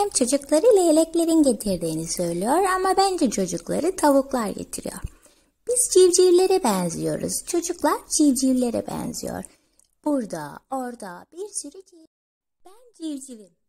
Annem çocukları leyleklerin getirdiğini söylüyor ama bence çocukları tavuklar getiriyor. Biz civcivlere benziyoruz. Çocuklar civcivlere benziyor. Burada, orada bir sürü civciv. Ben civcivim.